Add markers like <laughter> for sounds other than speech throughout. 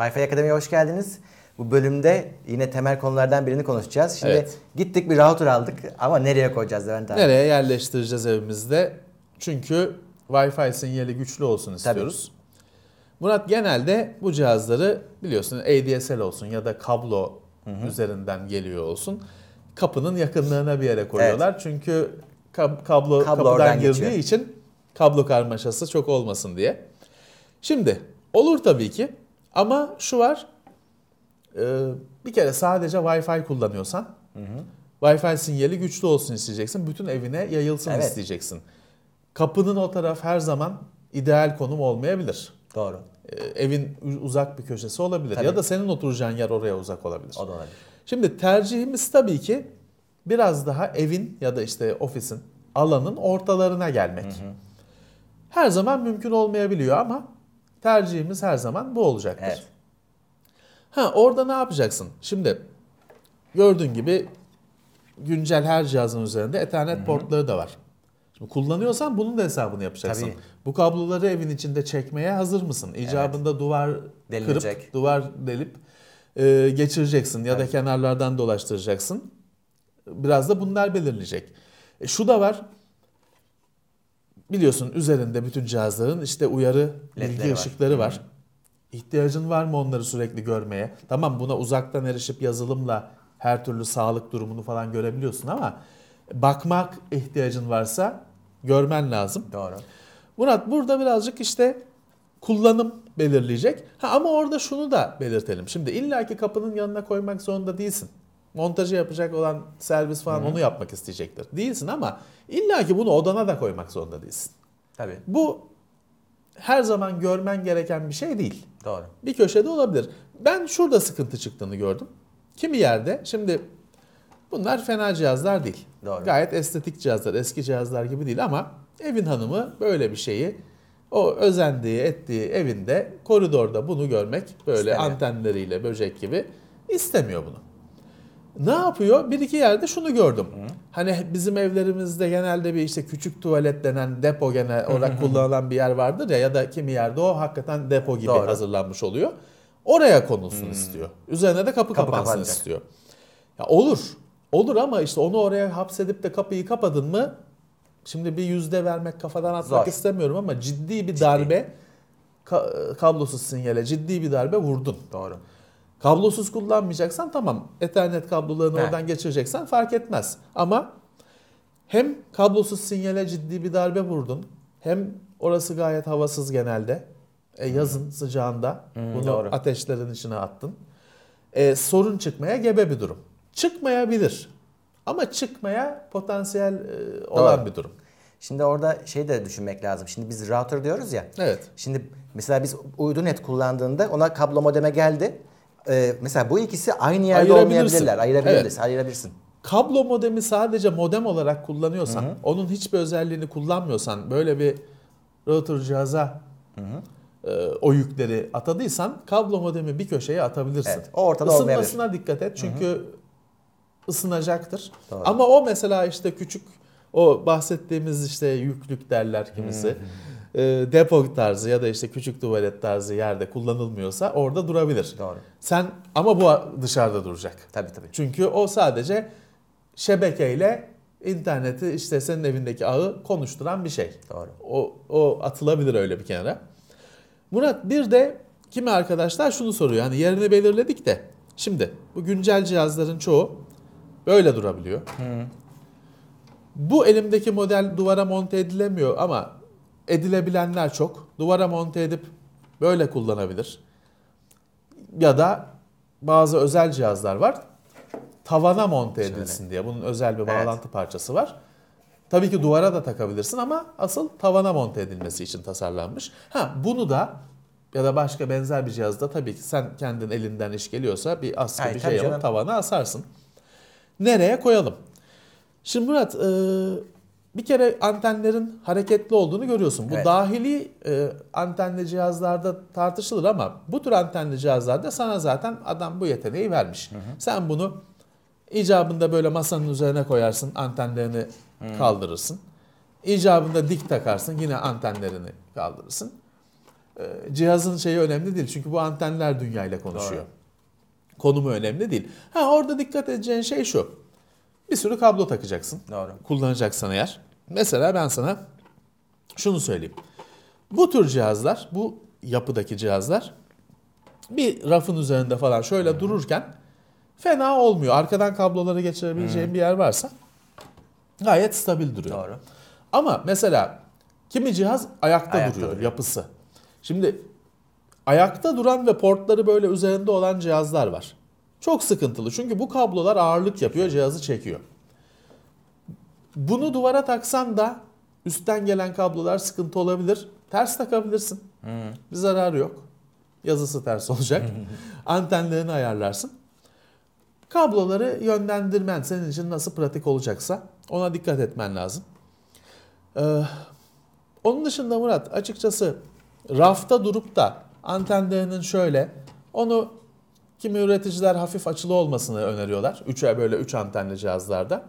Wi-Fi Akademi'ye hoş geldiniz. Bu bölümde yine temel konulardan birini konuşacağız. Şimdi evet. gittik bir router aldık ama nereye koyacağız Levent abi? Nereye yerleştireceğiz evimizde? Çünkü Wi-Fi sinyali güçlü olsun istiyoruz. Tabii. Murat genelde bu cihazları biliyorsunuz ADSL olsun ya da kablo hı hı. üzerinden geliyor olsun. Kapının yakınlığına bir yere koyuyorlar. Evet. Çünkü kab- kablo, kablo kapıdan girdiği geçiyor. için kablo karmaşası çok olmasın diye. Şimdi olur tabii ki ama şu var. E, bir kere sadece Wi-Fi kullanıyorsan hı hı. Wi-Fi sinyali güçlü olsun isteyeceksin. Bütün evine yayılsın evet. isteyeceksin. Kapının o taraf her zaman ideal konum olmayabilir. Doğru. E, evin uzak bir köşesi olabilir. Tabii. Ya da senin oturacağın yer oraya uzak olabilir. O da olabilir. Şimdi tercihimiz tabii ki biraz daha evin ya da işte ofisin alanın ortalarına gelmek. Hı hı. Her zaman mümkün olmayabiliyor ama Tercihimiz her zaman bu olacaktır. Evet. Ha orada ne yapacaksın? Şimdi gördüğün gibi güncel her cihazın üzerinde Ethernet Hı-hı. portları da var. Şimdi kullanıyorsan bunun da hesabını yapacaksın. Tabii. Bu kabloları evin içinde çekmeye hazır mısın? İcabında evet. duvar Delinecek. kırıp, duvar delip e, geçireceksin ya evet. da kenarlardan dolaştıracaksın. Biraz da bunlar belirleyecek. E, şu da var biliyorsun üzerinde bütün cihazların işte uyarı bilgi ışıkları var. var. İhtiyacın var mı onları sürekli görmeye? Tamam buna uzaktan erişip yazılımla her türlü sağlık durumunu falan görebiliyorsun ama bakmak ihtiyacın varsa görmen lazım. Doğru. Murat burada birazcık işte kullanım belirleyecek. Ha, ama orada şunu da belirtelim. Şimdi illaki kapının yanına koymak zorunda değilsin montajı yapacak olan servis falan Hı. onu yapmak isteyecektir. Değilsin ama illa ki bunu odana da koymak zorunda değilsin. Tabii. Bu her zaman görmen gereken bir şey değil. Doğru. Bir köşede olabilir. Ben şurada sıkıntı çıktığını gördüm. Kimi yerde şimdi bunlar fena cihazlar değil. Doğru. Gayet estetik cihazlar, eski cihazlar gibi değil ama evin hanımı böyle bir şeyi o özendiği, ettiği evinde koridorda bunu görmek böyle İstemiyor. antenleriyle böcek gibi istemiyor bunu. Ne yapıyor? Bir iki yerde şunu gördüm. Hı. Hani bizim evlerimizde genelde bir işte küçük tuvalet denen depo genel olarak kullanılan bir yer vardır ya ya da kimi yerde o hakikaten depo gibi Doğru. hazırlanmış oluyor. Oraya konulsun hmm. istiyor. Üzerine de kapı, kapı kapansın kapanacak. istiyor. Ya olur. Olur ama işte onu oraya hapsedip de kapıyı kapadın mı şimdi bir yüzde vermek kafadan atmak Zor. istemiyorum ama ciddi bir ciddi. darbe kablosuz sinyale ciddi bir darbe vurdun. Doğru. Kablosuz kullanmayacaksan tamam Ethernet kablolarını evet. oradan geçireceksen fark etmez. Ama hem kablosuz sinyale ciddi bir darbe vurdun hem orası gayet havasız genelde. E, hmm. yazın hmm. sıcağında hmm, bunu doğru. ateşlerin içine attın. E, sorun çıkmaya gebe bir durum. Çıkmayabilir ama çıkmaya potansiyel e, olan doğru. bir durum. Şimdi orada şey de düşünmek lazım. Şimdi biz router diyoruz ya. Evet. Şimdi mesela biz uydu net kullandığında ona kablo modeme geldi e, mesela bu ikisi aynı yerde olmayabilirler. Ayırabilirler. Evet. Ayırabilirsin. Kablo modemi sadece modem olarak kullanıyorsan, Hı-hı. onun hiçbir özelliğini kullanmıyorsan, böyle bir router cihaza Hı e, o yükleri atadıysan kablo modemi bir köşeye atabilirsin. Evet, o ortada Isınmasına olmayabilir. dikkat et çünkü Hı-hı. ısınacaktır. Doğru. Ama o mesela işte küçük o bahsettiğimiz işte yüklük derler kimisi. Hı-hı. E, depo tarzı ya da işte küçük tuvalet tarzı yerde kullanılmıyorsa orada durabilir. Doğru. Sen ama bu dışarıda duracak. Tabii tabii. Çünkü o sadece şebekeyle interneti işte senin evindeki ağı konuşturan bir şey. Doğru. O, o atılabilir öyle bir kenara. Murat bir de kimi arkadaşlar şunu soruyor. Hani yerini belirledik de şimdi bu güncel cihazların çoğu böyle durabiliyor. Hı. Bu elimdeki model duvara monte edilemiyor ama edilebilenler çok. Duvara monte edip böyle kullanabilir. Ya da bazı özel cihazlar var. Tavana monte edilsin Şöyle. diye. Bunun özel bir bağlantı evet. parçası var. Tabii ki duvara da takabilirsin ama asıl tavana monte edilmesi için tasarlanmış. Ha bunu da ya da başka benzer bir cihazda tabii ki sen kendin elinden iş geliyorsa bir askı Hayır, bir şey yapıp canım. tavana asarsın. Nereye koyalım? Şimdi Murat e, bir kere antenlerin hareketli olduğunu görüyorsun. Bu evet. dahili e, antenli cihazlarda tartışılır ama bu tür antenli cihazlarda sana zaten adam bu yeteneği vermiş. Hı hı. Sen bunu icabında böyle masanın üzerine koyarsın, antenlerini hı. kaldırırsın. İcabında dik takarsın, yine antenlerini kaldırırsın. E, cihazın şeyi önemli değil çünkü bu antenler dünyayla konuşuyor. Doğru. Konumu önemli değil. Ha orada dikkat edeceğin şey şu bir sürü kablo takacaksın. Doğru. Kullanacaksan eğer. Mesela ben sana şunu söyleyeyim. Bu tür cihazlar, bu yapıdaki cihazlar bir rafın üzerinde falan şöyle hmm. dururken fena olmuyor. Arkadan kabloları geçirebileceğin hmm. bir yer varsa gayet stabil duruyor. Doğru. Ama mesela kimi cihaz ayakta, ayakta duruyor, duruyor yapısı. Şimdi ayakta duran ve portları böyle üzerinde olan cihazlar var. Çok sıkıntılı çünkü bu kablolar ağırlık yapıyor, cihazı çekiyor. Bunu duvara taksan da üstten gelen kablolar sıkıntı olabilir. Ters takabilirsin. Hmm. Bir zararı yok. Yazısı ters olacak. <laughs> Antenlerini ayarlarsın. Kabloları yönlendirmen senin için nasıl pratik olacaksa ona dikkat etmen lazım. Ee, onun dışında Murat açıkçası rafta durup da antenlerinin şöyle onu Kimi üreticiler hafif açılı olmasını öneriyorlar. Üçe böyle üç antenli cihazlarda.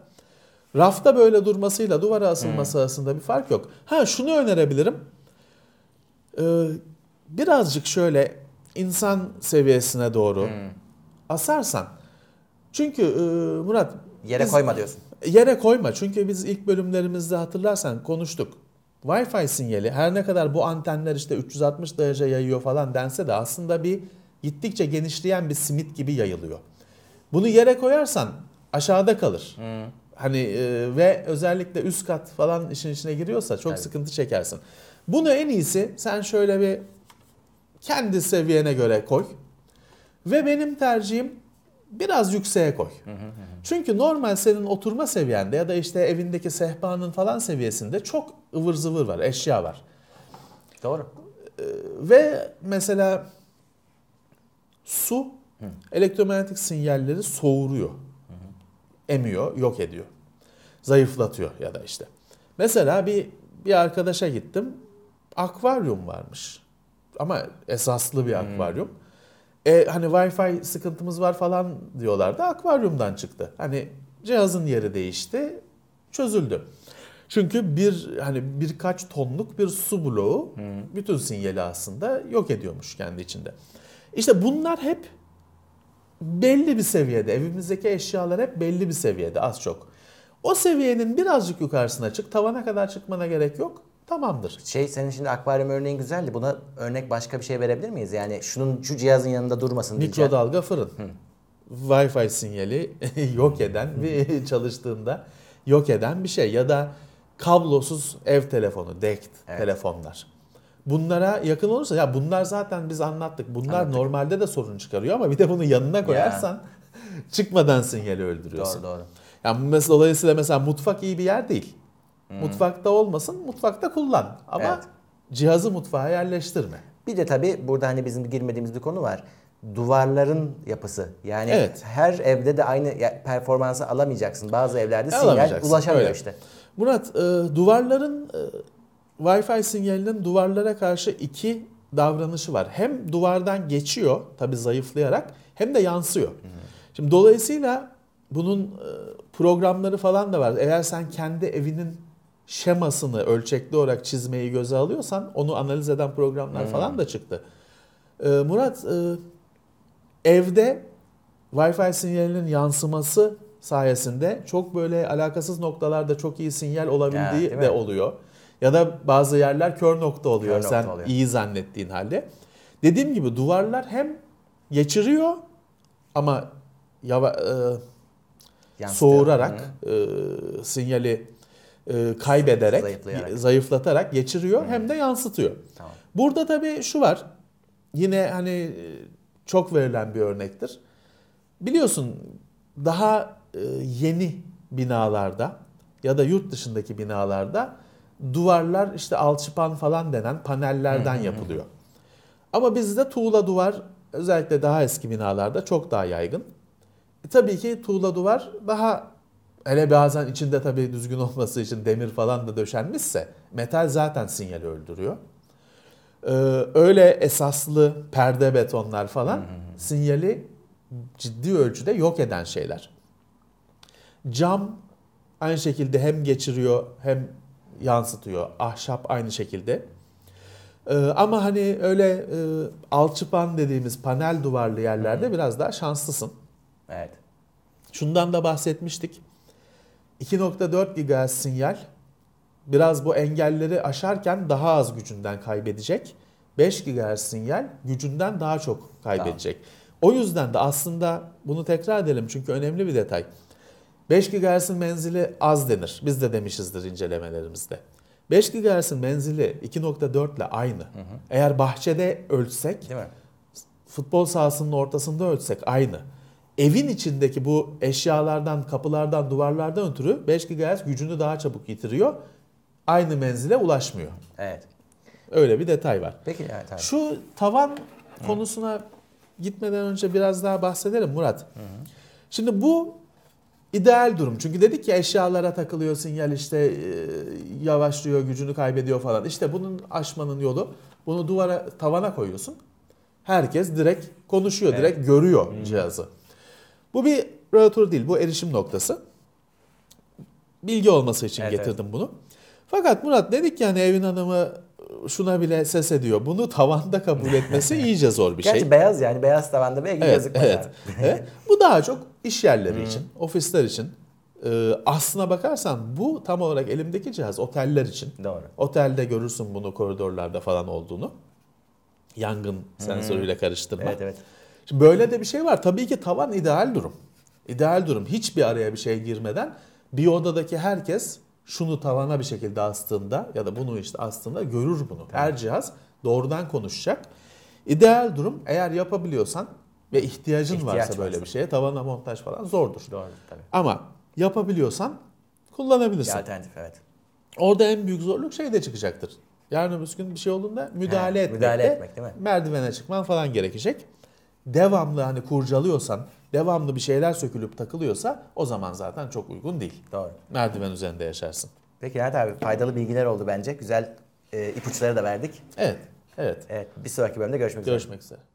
Rafta böyle durmasıyla duvara asılması hmm. arasında bir fark yok. Ha şunu önerebilirim. Ee, birazcık şöyle insan seviyesine doğru hmm. asarsan. Çünkü e, Murat... Yere biz, koyma diyorsun. Yere koyma. Çünkü biz ilk bölümlerimizde hatırlarsan konuştuk. Wi-Fi sinyali her ne kadar bu antenler işte 360 derece yayıyor falan dense de aslında bir gittikçe genişleyen bir simit gibi yayılıyor. Bunu yere koyarsan aşağıda kalır. Hmm. Hani e, ve özellikle üst kat falan işin içine giriyorsa çok evet. sıkıntı çekersin. Bunu en iyisi sen şöyle bir kendi seviyene göre koy. Ve benim tercihim biraz yükseğe koy. Hı Çünkü normal senin oturma seviyende ya da işte evindeki sehpanın falan seviyesinde çok ıvır zıvır var, eşya var. Doğru. E, ve mesela Su Hı. elektromanyetik sinyalleri soğuruyor. Hı. Emiyor, yok ediyor. Zayıflatıyor ya da işte. Mesela bir bir arkadaşa gittim. Akvaryum varmış. Ama esaslı bir hmm. akvaryum. E, hani Wi-Fi sıkıntımız var falan diyorlardı. Akvaryumdan çıktı. Hani cihazın yeri değişti, çözüldü. Çünkü bir hani birkaç tonluk bir su bloğu hmm. bütün sinyali aslında yok ediyormuş kendi içinde. İşte bunlar hep belli bir seviyede. Evimizdeki eşyalar hep belli bir seviyede az çok. O seviyenin birazcık yukarısına çık. Tavana kadar çıkmana gerek yok. Tamamdır. Şey senin şimdi akvaryum örneğin güzeldi. Buna örnek başka bir şey verebilir miyiz? Yani şunun şu cihazın yanında durmasın diyeceğim. Mikrodalga fırın. Hı. Wi-Fi sinyali <laughs> yok eden ve <laughs> çalıştığında yok eden bir şey. Ya da kablosuz ev telefonu, DECT evet. telefonlar bunlara yakın olursa ya bunlar zaten biz anlattık. Bunlar Anlattık. normalde de sorun çıkarıyor ama bir de bunu yanına koyarsan <laughs> çıkmadan sinyali öldürüyorsun. Doğru doğru. Yani mesela, dolayısıyla mesela mutfak iyi bir yer değil. Hmm. Mutfakta olmasın, mutfakta kullan. Ama Evet. cihazı mutfağa yerleştirme. Bir de tabii burada hani bizim girmediğimiz bir konu var. Duvarların yapısı. Yani Evet. her evde de aynı performansı alamayacaksın. Bazı evlerde e, sinyal Alamayacaksın, ulaşamıyor öyle. işte. Murat, e, duvarların e, Wi-Fi sinyalinin duvarlara karşı iki davranışı var. Hem duvardan geçiyor tabi zayıflayarak hem de yansıyor. Hı. Hmm. Şimdi dolayısıyla bunun e, programları falan da var. Eğer sen kendi evinin şemasını ölçekli olarak çizmeyi göze alıyorsan onu analiz eden programlar hmm. falan da çıktı. E, Murat e, evde Wi-Fi sinyalinin yansıması sayesinde çok böyle alakasız noktalarda çok iyi sinyal olabildiği ya, de oluyor. Ya da bazı yerler kör nokta oluyor kör sen nokta oluyor. iyi zannettiğin halde. Dediğim gibi duvarlar hem geçiriyor ama yava, e, soğurarak e, sinyali e, kaybederek zayıflatarak geçiriyor Hı. hem de yansıtıyor. Tamam. Burada tabii şu var yine hani e, çok verilen bir örnektir. Biliyorsun daha e, yeni binalarda ya da yurt dışındaki binalarda duvarlar işte alçıpan falan denen panellerden yapılıyor. Ama bizde tuğla duvar özellikle daha eski binalarda çok daha yaygın. E, tabii ki tuğla duvar daha hele bazen içinde tabii düzgün olması için demir falan da döşenmişse metal zaten sinyali öldürüyor. Ee, öyle esaslı perde betonlar falan sinyali ciddi ölçüde yok eden şeyler. Cam aynı şekilde hem geçiriyor hem yansıtıyor. Ahşap aynı şekilde. Ee, ama hani öyle e, alçıpan dediğimiz panel duvarlı yerlerde Hı-hı. biraz daha şanslısın. Evet. Şundan da bahsetmiştik. 2.4 GHz sinyal biraz bu engelleri aşarken daha az gücünden kaybedecek. 5 GHz sinyal gücünden daha çok kaybedecek. Tamam. O yüzden de aslında bunu tekrar edelim çünkü önemli bir detay. 5 GHz'in menzili az denir. Biz de demişizdir incelemelerimizde. 5 GHz'in menzili 2.4 ile aynı. Hı hı. Eğer bahçede ölçsek, Değil mi? futbol sahasının ortasında ölçsek aynı. Evin içindeki bu eşyalardan, kapılardan, duvarlardan ötürü 5 GHz gücünü daha çabuk yitiriyor. Aynı menzile ulaşmıyor. Evet. Öyle bir detay var. Peki evet abi. Şu tavan hı. konusuna gitmeden önce biraz daha bahsedelim Murat. Hı hı. Şimdi bu ideal durum. Çünkü dedik ki eşyalara takılıyor sinyal işte e, yavaşlıyor, gücünü kaybediyor falan. İşte bunun aşmanın yolu bunu duvara tavana koyuyorsun. Herkes direkt konuşuyor, evet. direkt görüyor hmm. cihazı. Bu bir router değil, bu erişim noktası. Bilgi olması için evet, getirdim evet. bunu. Fakat Murat dedik yani evin hanımı şuna bile ses ediyor. Bunu tavanda kabul etmesi <laughs> iyice zor bir şey. Gerçi beyaz yani beyaz tavanda belki evet, yazık evet. Bu daha çok iş yerleri hmm. için, ofisler için. Ee, aslına bakarsan bu tam olarak elimdeki cihaz oteller için. Doğru. Otelde görürsün bunu koridorlarda falan olduğunu. Yangın hmm. sensörüyle karıştırma. Evet evet. Şimdi böyle de bir şey var. Tabii ki tavan ideal durum. İdeal durum. Hiçbir araya bir şey girmeden bir odadaki herkes şunu tavana bir şekilde astığında ya da bunu işte astığında görür bunu. Tamam. Her cihaz doğrudan konuşacak. İdeal durum eğer yapabiliyorsan ve ihtiyacın İhtiyaç varsa, varsa böyle bir şeye tavana montaj falan zordur. Doğru tabii. Ama yapabiliyorsan kullanabilirsin. Bir alternatif evet. Orada en büyük zorluk şey de çıkacaktır. Yarın öbür gün bir şey olduğunda müdahale, He, etmek müdahale etmek değil mi? Merdivene çıkman falan gerekecek devamlı hani kurcalıyorsan, devamlı bir şeyler sökülüp takılıyorsa o zaman zaten çok uygun değil. Doğru. Merdiven üzerinde yaşarsın. Peki Nihat abi faydalı bilgiler oldu bence. Güzel e, ipuçları da verdik. Evet. Evet. Evet. Bir sonraki bölümde görüşmek, görüşmek üzere. Görüşmek üzere.